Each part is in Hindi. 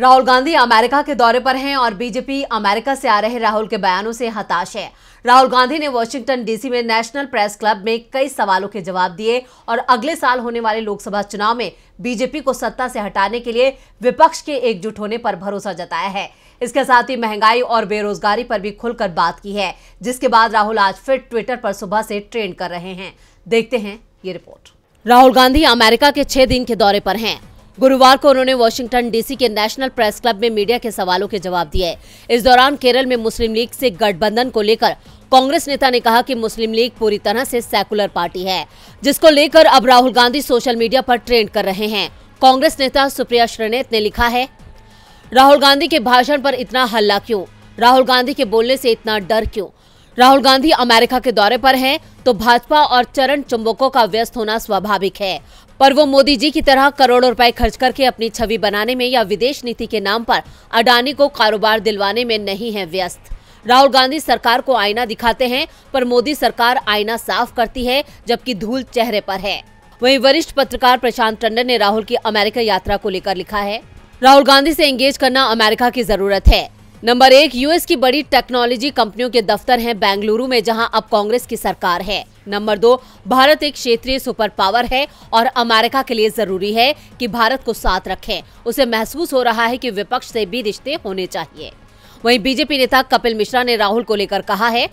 राहुल गांधी अमेरिका के दौरे पर हैं और बीजेपी अमेरिका से आ रहे राहुल के बयानों से हताश है राहुल गांधी ने वॉशिंगटन डीसी में नेशनल प्रेस क्लब में कई सवालों के जवाब दिए और अगले साल होने वाले लोकसभा चुनाव में बीजेपी को सत्ता से हटाने के लिए विपक्ष के एकजुट होने पर भरोसा जताया है इसके साथ ही महंगाई और बेरोजगारी पर भी खुलकर बात की है जिसके बाद राहुल आज फिर ट्विटर पर सुबह से ट्रेंड कर रहे हैं देखते हैं ये रिपोर्ट राहुल गांधी अमेरिका के छह दिन के दौरे पर हैं गुरुवार को उन्होंने वॉशिंगटन डीसी के नेशनल प्रेस क्लब में मीडिया के सवालों के जवाब दिए इस दौरान केरल में मुस्लिम लीग से गठबंधन को लेकर कांग्रेस नेता ने कहा कि मुस्लिम लीग पूरी तरह से सेकुलर पार्टी है जिसको लेकर अब राहुल गांधी सोशल मीडिया पर ट्रेंड कर रहे हैं कांग्रेस नेता सुप्रिया श्रेणेत ने लिखा है राहुल गांधी के भाषण पर इतना हल्ला क्यों राहुल गांधी के बोलने से इतना डर क्यों राहुल गांधी अमेरिका के दौरे पर हैं तो भाजपा और चरण चुंबकों का व्यस्त होना स्वाभाविक है पर वो मोदी जी की तरह करोड़ों रुपए खर्च करके अपनी छवि बनाने में या विदेश नीति के नाम पर अडानी को कारोबार दिलवाने में नहीं है व्यस्त राहुल गांधी सरकार को आईना दिखाते हैं पर मोदी सरकार आईना साफ करती है जबकि धूल चेहरे पर है वहीं वरिष्ठ पत्रकार प्रशांत टंडन ने राहुल की अमेरिका यात्रा को लेकर लिखा है राहुल गांधी से एंगेज करना अमेरिका की जरूरत है नंबर एक यूएस की बड़ी टेक्नोलॉजी कंपनियों के दफ्तर हैं बेंगलुरु में जहां अब कांग्रेस की सरकार है नंबर दो भारत एक क्षेत्रीय सुपर पावर है और अमेरिका के लिए जरूरी है कि भारत को साथ रखे उसे महसूस हो रहा है कि विपक्ष से भी रिश्ते होने चाहिए वहीं बीजेपी नेता कपिल मिश्रा ने राहुल को लेकर कहा है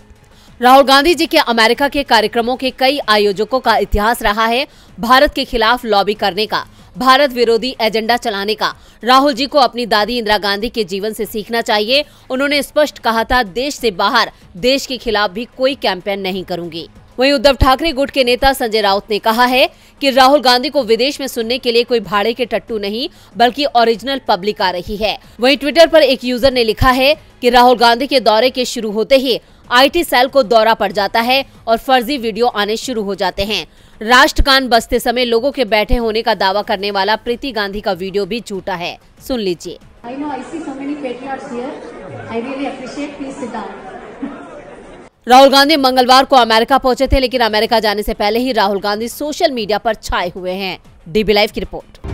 राहुल गांधी जी के अमेरिका के कार्यक्रमों के कई आयोजकों का इतिहास रहा है भारत के खिलाफ लॉबी करने का भारत विरोधी एजेंडा चलाने का राहुल जी को अपनी दादी इंदिरा गांधी के जीवन से सीखना चाहिए उन्होंने स्पष्ट कहा था देश से बाहर देश के खिलाफ भी कोई कैंपेन नहीं करूंगी वहीं उद्धव ठाकरे गुट के नेता संजय राउत ने कहा है कि राहुल गांधी को विदेश में सुनने के लिए कोई भाड़े के टट्टू नहीं बल्कि ओरिजिनल पब्लिक आ रही है वहीं ट्विटर पर एक यूजर ने लिखा है कि राहुल गांधी के दौरे के शुरू होते ही आईटी सेल को दौरा पड़ जाता है और फर्जी वीडियो आने शुरू हो जाते हैं राष्ट्रकान बसते समय लोगो के बैठे होने का दावा करने वाला प्रीति गांधी का वीडियो भी झूठा है सुन लीजिए I know I see so many patriots here. I really appreciate. Please sit down. Rahul Gandhi मंगलवार को अमेरिका पहुंचे थे लेकिन अमेरिका जाने से पहले ही राहुल गांधी सोशल मीडिया पर छाए हुए हैं डीबी लाइव की रिपोर्ट